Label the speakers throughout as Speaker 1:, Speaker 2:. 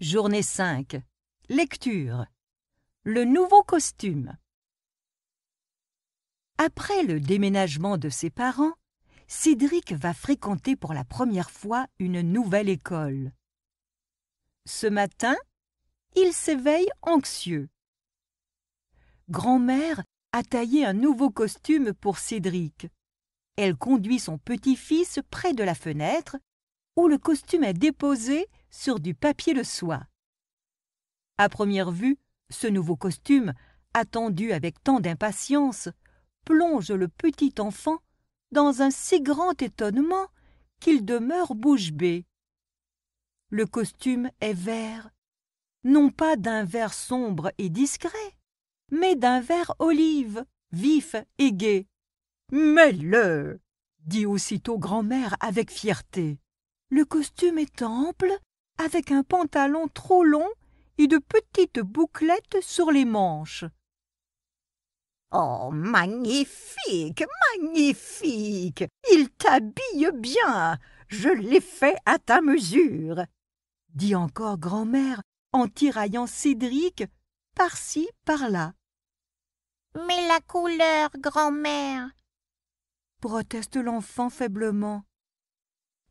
Speaker 1: Journée 5. Lecture. Le nouveau costume. Après le déménagement de ses parents, Cédric va fréquenter pour la première fois une nouvelle école. Ce matin, il s'éveille anxieux. Grand-mère a taillé un nouveau costume pour Cédric. Elle conduit son petit-fils près de la fenêtre où le costume est déposé sur du papier de soie. À première vue, ce nouveau costume, attendu avec tant d'impatience, plonge le petit enfant dans un si grand étonnement qu'il demeure bouche bée. Le costume est vert, non pas d'un vert sombre et discret, mais d'un vert olive, vif et gai. Mais le dit aussitôt grand-mère avec fierté. Le costume est ample avec un pantalon trop long et de petites bouclettes sur les manches. Oh, magnifique, magnifique. Il t'habille bien. Je l'ai fait à ta mesure. Dit encore grand'mère en tiraillant Cédric par-ci, par-là. Mais la couleur, grand-mère proteste l'enfant faiblement.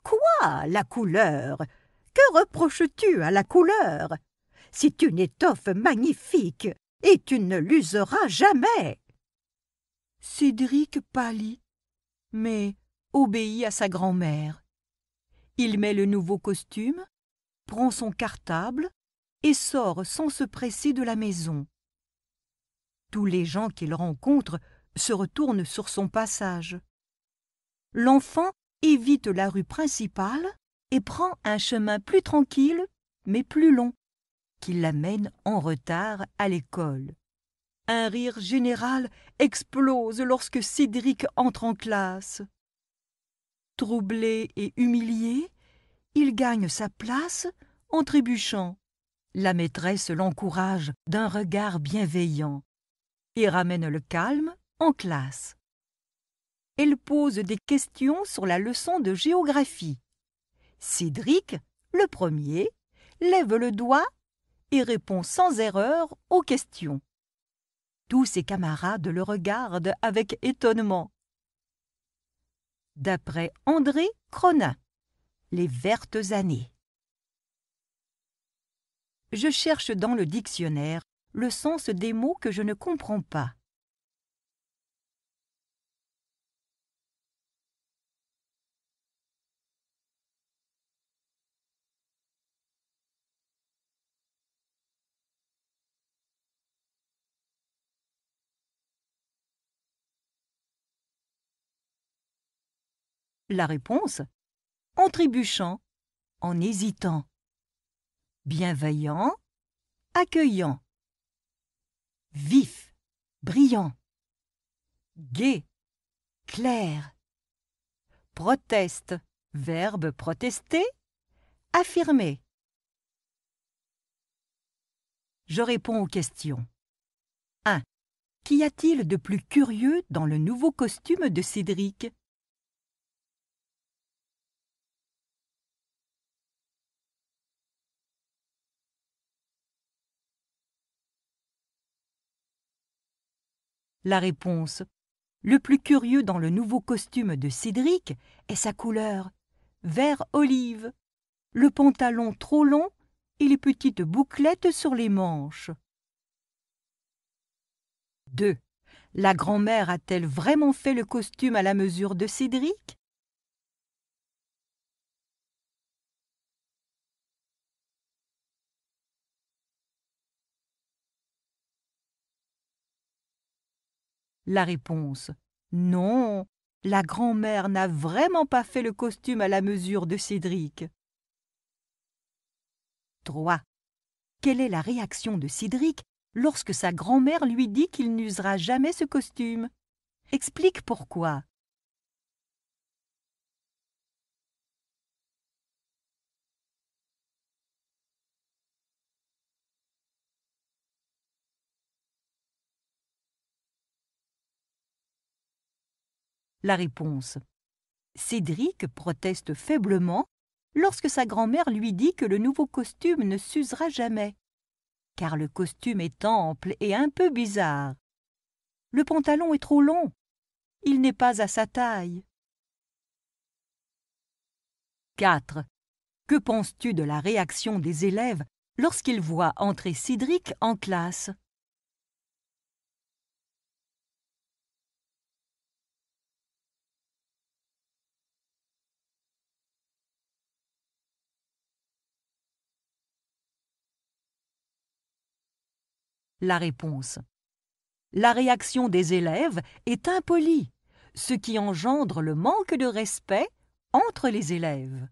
Speaker 1: Quoi, la couleur que reproches-tu à la couleur C'est une étoffe magnifique, et tu ne l'useras jamais. Cédric pâlit, mais obéit à sa grand-mère. Il met le nouveau costume, prend son cartable et sort sans se presser de la maison. Tous les gens qu'il rencontre se retournent sur son passage. L'enfant évite la rue principale et prend un chemin plus tranquille, mais plus long, qui l'amène en retard à l'école. Un rire général explose lorsque Cédric entre en classe. Troublé et humilié, il gagne sa place en trébuchant. La maîtresse l'encourage d'un regard bienveillant et ramène le calme en classe. Elle pose des questions sur la leçon de géographie. Cédric, le premier, lève le doigt et répond sans erreur aux questions. Tous ses camarades le regardent avec étonnement. D'après André Cronin, Les Vertes années. Je cherche dans le dictionnaire le sens des mots que je ne comprends pas. La réponse En trébuchant, en hésitant. Bienveillant, accueillant. Vif, brillant. Gai, clair. Proteste, verbe protester, affirmer. Je réponds aux questions. 1. Qu'y a-t-il de plus curieux dans le nouveau costume de Cédric La réponse Le plus curieux dans le nouveau costume de Cédric est sa couleur, vert olive, le pantalon trop long et les petites bouclettes sur les manches. 2. La grand-mère a-t-elle vraiment fait le costume à la mesure de Cédric La réponse Non, la grand-mère n'a vraiment pas fait le costume à la mesure de Cédric. 3. Quelle est la réaction de Cédric lorsque sa grand-mère lui dit qu'il n'usera jamais ce costume Explique pourquoi. la réponse. Cédric proteste faiblement lorsque sa grand-mère lui dit que le nouveau costume ne s'usera jamais, car le costume est ample et un peu bizarre. Le pantalon est trop long. Il n'est pas à sa taille. 4. Que penses-tu de la réaction des élèves lorsqu'ils voient entrer Cédric en classe la réponse. La réaction des élèves est impolie, ce qui engendre le manque de respect entre les élèves.